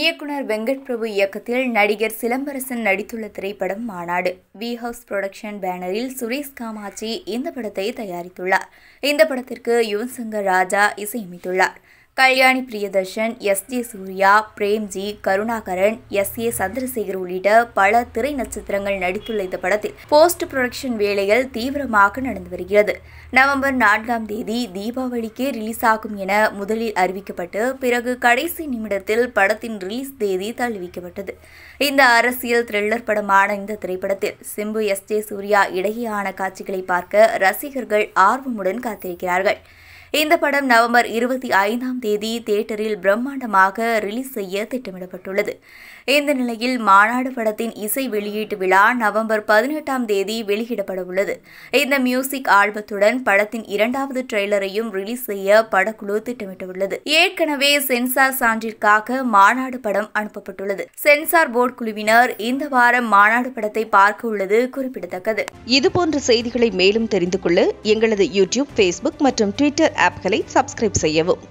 இயக்குனர் வெங்கட் பிரபு இயக்கத்தில் நடிகர் சிலம்பரசன் நடித்துள்ள திரைப்படம் மாநாடு வி ஹவுஸ் புரொடக்ஷன் பேனரில் சுரேஷ் காமாட்சி இந்த படத்தை தயாரித்துள்ளார் இந்த படத்திற்கு யுவன் சங்கர் ராஜா இசையமைத்துள்ளார் Kalyani Priyadarshan S J Surya Premgi Karunakaran S A Chandrasekhar உள்ளிட்ட பல திரை நட்சத்திரங்கள் நடித்துள்ள இந்த படத்தில் போஸ்ட் ப்ரொடக்ஷன் வேலைகள் தீவிரமாக நடந்து வருகிறது நவம்பர் நான்காம் தேதி தீபாவளிக்கே ரிலீஸ் ஆகும் என முதலில் அறிவிக்கப்பட்டு பிறகு கடைசி நிமிடத்தில் படத்தின் ரிலீஸ் தேதி தள்ளிவிக்கப்பட்டது இந்த அரசியல் த்ரில்லர் படமான இந்த திரைப்படத்தில் சிம்பு எஸ் ஜே சூர்யா இடையேயான காட்சிகளை பார்க்க ரசிகர்கள் ஆர்வமுடன் காத்திருக்கிறார்கள் இந்த படம் நவம்பர் இருபத்தி ஐந்தாம் தேதி தியேட்டரில் பிரம்மாண்டமாக ரிலீஸ் செய்ய திட்டமிடப்பட்டுள்ளது இந்த நிலையில் மாநாடு படத்தின் இசை வெளியீட்டு விழா நவம்பர் பதினெட்டாம் தேதி வெளியிடப்படவுள்ளது இந்த மியூசிக் ஆல்பத்துடன் படத்தின் இரண்டாவது ட்ரெய்லரையும் ரிலீஸ் செய்ய படக்குழு திட்டமிட்டுள்ளது ஏற்கனவே சென்சார் சான்றிற்காக மாநாடு படம் அனுப்பப்பட்டுள்ளது சென்சார் போர்டு குழுவினர் இந்த வாரம் மாநாடு படத்தை பார்க்க உள்ளது குறிப்பிடத்தக்கது இதுபோன்ற செய்திகளை மேலும் தெரிந்து கொள்ள எங்களது யூடியூப் ஃபேஸ்புக் மற்றும் ட்விட்டர் ஆப்களை சப்ஸ்கிரைப் செய்யவும்